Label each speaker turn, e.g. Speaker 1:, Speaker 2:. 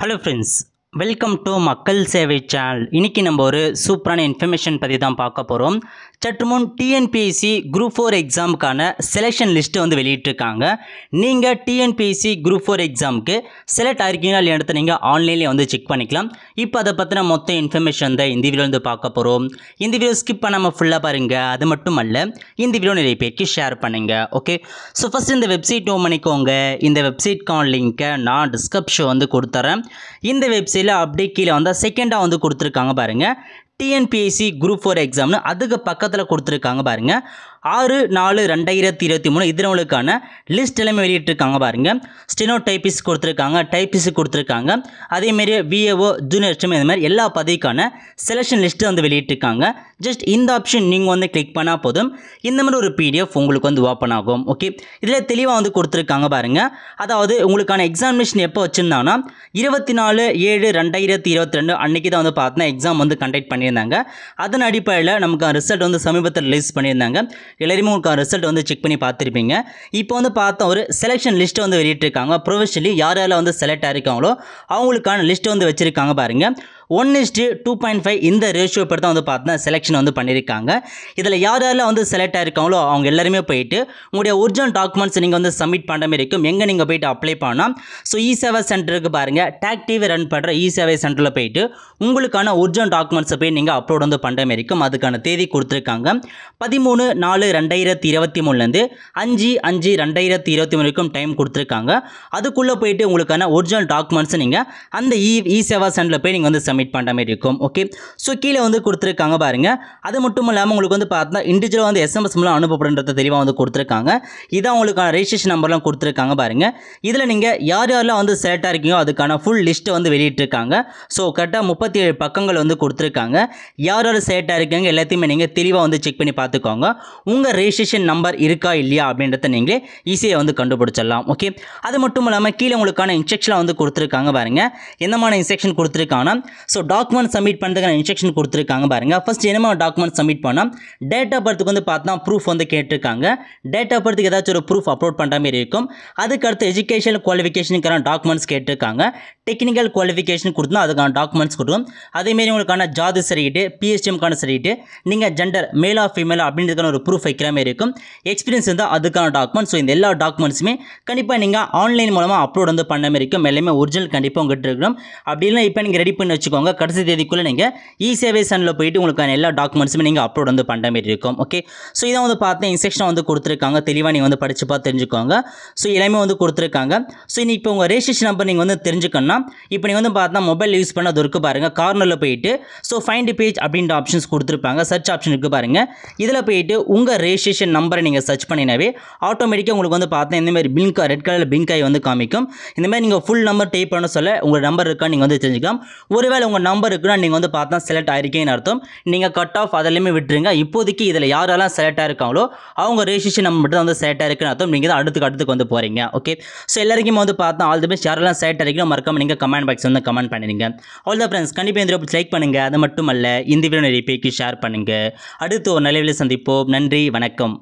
Speaker 1: hello friends welcome to மக்கள் சேவை channel இன்றைக்கி நம்ம ஒரு சூப்பரான இன்ஃபர்மேஷன் பற்றி தான் பார்க்க போகிறோம் சற்று முன் டிஎன்பிஎஸ்சி குரூப் ஃபோர் எக்ஸாமுக்கான செலெக்ஷன் லிஸ்ட்டு வந்து வெளியிட்டிருக்காங்க நீங்கள் டிஎன்பிஎஸ்சி குரூப் ஃபோர் எக்ஸாமுக்கு செலக்ட் ஆகிருக்கீங்களா இல்லைன்றத நீங்கள் ஆன்லைன்லேயே வந்து செக் பண்ணிக்கலாம் இப்போ அதை பற்றின மொத்த இன்ஃபர்மேஷன் தான் இந்த வீடியோ வந்து பார்க்க போகிறோம் இந்த வீடியோ ஸ்கிப் பண்ணாமல் ஃபுல்லாக பாருங்கள் அது மட்டும் அல்ல இந்த வீடியோ நிறைய பேருக்கு ஷேர் பண்ணுங்கள் ஓகே ஸோ ஃபஸ்ட் இந்த வெப்சைட் ஓம் பண்ணிக்கோங்க இந்த வெப்சைட்க்கான லிங்க்கை நான் டிஸ்கிரிப்ஷன் வந்து கொடுத்துறேன் இந்த வெப்சைட் கடைசியில் அப்படியே கீழே வந்தால் செகண்டாக வந்து கொடுத்துருக்காங்க பாருங்கள் டிஎன்பிஎஸ்சி குரூப் ஃபோர் எக்ஸாம்னு அதுக்கு பக்கத்தில் கொடுத்துருக்காங்க பாருங்கள் ஆறு நாலு ரெண்டாயிரத்தி இருபத்தி மூணு இது நம்மளுக்கான லிஸ்ட் எல்லாமே வெளியிட்டிருக்காங்க பாருங்கள் ஸ்டெனோ டைப்பிஸ் கொடுத்துருக்காங்க டைப்பிஸ் கொடுத்துருக்காங்க அதேமாரி விஏஓ ஜூனியர் எஸ்டிஎம் இந்த மாதிரி எல்லா பதவிக்கான செலெக்ஷன் லிஸ்ட்டு வந்து வெளியிட்டிருக்காங்க ஜஸ்ட் இந்த ஆப்ஷன் நீங்கள் வந்து கிளிக் பண்ணால் போதும் இந்த மாதிரி ஒரு பிடிஎஃப் உங்களுக்கு வந்து ஓப்பன் ஆகும் ஓகே இதில் தெளிவாக வந்து கொடுத்துருக்காங்க பாருங்கள் அதாவது உங்களுக்கான எக்ஸாமினேஷன் எப்போ வச்சுருந்தாங்கன்னா இருபத்தி நாலு ஏழு ரெண்டாயிரத்தி இருபத்தி ரெண்டு அன்றைக்கி தான் வந்து பார்த்தீங்கன்னா எக்ஸாம் வந்து கண்டக்ட் பண்ணியிருந்தாங்க அதன் அடிப்படையில் நமக்கு ரிசல்ட் வந்து சமீபத்தில் ரிலீஸ் பண்ணியிருந்தாங்க எல்லாருமே உங்களுக்கு ரிசல்ட் வந்து செக் பண்ணி பார்த்துருப்பீங்க இப்போ வந்து பார்த்தோம் ஒரு செலெக்ஷன் லிஸ்ட்டை வந்து வெளியிட்டிருக்காங்க ப்ரொஃபஷனலி யார் யாரில் வந்து செலக்ட் ஆகிருக்காங்களோ அவங்களுக்கான லிஸ்ட்டை வந்து வச்சுருக்காங்க பாருங்கள் one is to two point five இந்த ரேஷியோ பேர் தான் வந்து பார்த்தீங்கன்னா செலெக்ஷன் வந்து பண்ணியிருக்காங்க இதில் யார் யாரெல்லாம் வந்து செலக்ட் ஆயிருக்காங்களோ அவங்க எல்லாருமே போயிட்டு உங்களுடைய ஒரிஜினல் டாக்குமெண்ட்ஸ் நீங்கள் வந்து சப்மிட் பண்ணுற மாதிரி இருக்கும் எங்கே நீங்கள் போயிட்டு அப்ளை பண்ணலாம் ஸோ இ சேவை சென்டருக்கு பாருங்கள் டேக் டிவி ரன் பண்ணுற இ சேவை சென்டரில் போயிட்டு உங்களுக்கான ஒரிஜினல் டாக்குமெண்ட்ஸை போய் நீங்கள் அப்லோட் வந்து பண்ணுற மாதிரி இருக்கும் அதுக்கான தேதி கொடுத்துருக்காங்க பதிமூணு நாலு ரெண்டாயிரத்தி இருபத்தி மூணுலேருந்து அஞ்சு அஞ்சு ரெண்டாயிரத்தி இருபத்தி மூணு வரைக்கும் டைம் கொடுத்துருக்காங்க அதுக்குள்ளே போயிட்டு உங்களுக்கான ஒரிஜினல் டாக்குமெண்ட்ஸ் நீங்கள் அந்த இ இ சேவா சென்டரில் போய் நீங்கள் வந்து சப்மிட் சப்மிட் பண்ணுற மாதிரி இருக்கும் ஓகே ஸோ கீழே வந்து கொடுத்துருக்காங்க பாருங்கள் அது மட்டும் இல்லாமல் உங்களுக்கு வந்து பார்த்தா இண்டிஜுவலாக வந்து எஸ்எம்எஸ் மூலம் அனுப்பப்படுன்றத தெளிவாக வந்து கொடுத்துருக்காங்க இதான் உங்களுக்கான ரெஜிஸ்ட்ரேஷன் நம்பர்லாம் கொடுத்துருக்காங்க பாருங்கள் இதில் நீங்கள் யார் யாரெல்லாம் வந்து செலக்டாக இருக்கீங்களோ அதுக்கான ஃபுல் லிஸ்ட்டை வந்து வெளியிட்டிருக்காங்க ஸோ கரெக்டாக முப்பத்தி ஏழு பக்கங்கள் வந்து கொடுத்துருக்காங்க யார் யார் செலக்டாக இருக்காங்க எல்லாத்தையுமே நீங்கள் தெளிவாக வந்து செக் பண்ணி பார்த்துக்கோங்க உங்கள் ரெஜிஸ்ட்ரேஷன் நம்பர் இருக்கா இல்லையா அப்படின்றத நீங்களே ஈஸியாக வந்து கண்டுபிடிச்சிடலாம் ஓகே அது மட்டும் இல்லாமல் கீழே உங்களுக்கான இன்ஸ்ட்ரக்ஷனாக வந்து கொடுத்துருக்காங்க பாருங்கள் என்னமான இன்ஸ்ட்ரக்ஷன் கொடுத்துருக்காங்கன்னா ஸோ டாக்குமெண்ட் சப்மிட் பண்ணுறதுக்கான இன்ஸ்ட்ரக்ஷன் கொடுத்துருக்காங்க பாருங்கள் ஃபர்ஸ்ட் என்னமா டாக்குமெண்ட் சப்மிட் பண்ணால் டேட் ஆஃப் பர்த்துக்கு வந்து பார்த்தா ப்ரூஃப் வந்து கேட்டிருக்காங்க டேட் ஆஃப் பர்த்துக்கு ஏதாச்சும் ஒரு ப்ரூஃப் அப்லோட் பண்ணுற மாதிரி இருக்கும் அதுக்கு அடுத்து எஜுகேஷன் குவாலிஃபிகேஷனுக்கான டாக்குமெண்ட்ஸ் கேட்டிருக்காங்க டெக்னிக்கல் குவாலிஃபிகேஷன் கொடுத்தா அதுக்கான டாக்குமெண்ட்ஸ் கொடுக்கும் அதேமாரி உங்களுக்கான ஜாதி சர்டிஃபிகேட் பிஎஸ்டிஎம்கான சரிட்டு நீங்கள் ஜெண்டர் மேலா ஃபீமேலா அப்படின்றதுக்கான ஒரு ப்ரூஃப் வைக்கிற மாதிரி இருக்கும் எக்ஸ்பீரியன்ஸ் இருந்தால் அதுக்கான டாக்குமெண்ட் ஸோ இந்த எல்லா டாக்குமெண்ட்ஸுமே கண்டிப்பாக நீங்கள் ஆன்லைன் மூலமாக அப்லோட் வந்து பண்ண மாதிரி இருக்கும் எல்லாமே ஒரிஜினல் கண்டிப்பாக உங்கள்கிட்ட இருக்கணும் அப்படி இல்லை இப்போ நீங்கள் ரெடி பண்ணி வச்சுக்கோங்க வச்சுக்கோங்க கடைசி தேதிக்குள்ளே நீங்கள் இ சேவை சனில் போயிட்டு உங்களுக்கான எல்லா டாக்குமெண்ட்ஸுமே நீங்கள் அப்லோட் வந்து பண்ணுற மாதிரி இருக்கும் ஓகே ஸோ இதை வந்து பார்த்து இன்ஸ்ட்ரக்ஷன் வந்து கொடுத்துருக்காங்க தெளிவாக நீங்கள் வந்து படிச்சு பார்த்து தெரிஞ்சுக்கோங்க ஸோ எல்லாமே வந்து கொடுத்துருக்காங்க ஸோ இனி இப்போ உங்கள் ரெஜிஸ்ட்ரேஷன் நம்பர் நீங்கள் வந்து தெரிஞ்சுக்கணும்னா இப்போ நீங்கள் வந்து பார்த்தா மொபைல் யூஸ் பண்ண அது இருக்குது பாருங்கள் கார்னரில் போயிட்டு ஸோ ஃபைண்ட் பேஜ் அப்படின்ற ஆப்ஷன்ஸ் கொடுத்துருப்பாங்க சர்ச் ஆப்ஷன் இருக்குது பாருங்கள் இதில் போயிட்டு உங்கள் ரெஜிஸ்ட்ரேஷன் நம்பரை நீங்கள் சர்ச் பண்ணினாவே ஆட்டோமேட்டிக்காக உங்களுக்கு வந்து பார்த்தா இந்தமாதிரி பிங்க் ரெட் கலரில் பிங்க் ஆகி வந்து காமிக்கும் இந்தமாதிரி நீங்கள் ஃபுல் நம்பர் டைப் பண்ண சொல்ல உங்கள் நம்பர் இருக்கான்னு நீங்கள் வந்து தெரிஞ்சுக்கலாம் ஒருவேளை ஒருவேளை உங்கள் நம்பர் இருக்குன்னா நீங்கள் வந்து பார்த்தா செலக்ட் ஆயிருக்கேன்னு அர்த்தம் நீங்கள் கட் ஆஃப் அதெல்லாமே விட்டுருங்க இப்போதைக்கு இதில் யாரெல்லாம் செலக்ட் ஆயிருக்காங்களோ அவங்க ரெஜிஸ்ட்ரேஷன் நம்பர் மட்டும் வந்து செலக்ட் ஆயிருக்குன்னு அர்த்தம் நீங்கள் தான் அடுத்துக்கு அடுத்துக்கு வந்து போகிறீங்க ஓகே ஸோ எல்லாருக்கும் வந்து பார்த்தா ஆல் தி பெஸ்ட் யாரெல்லாம் செலக்ட் ஆயிருக்கணும் மறக்காம நீங்கள் கமெண்ட் பாக்ஸ் வந்து கமெண்ட் பண்ணிடுங்க ஆல் த ஃப்ரெண்ட்ஸ் கண்டிப்பாக இந்த லைக் பண்ணுங்கள் அது மட்டும் இல்லை இந்த வீடியோ நிறைய பேக்கி ஷேர் பண்ணுங்கள் அடுத்து ஒரு நல்ல சந்திப்போம் நன்றி வணக்கம்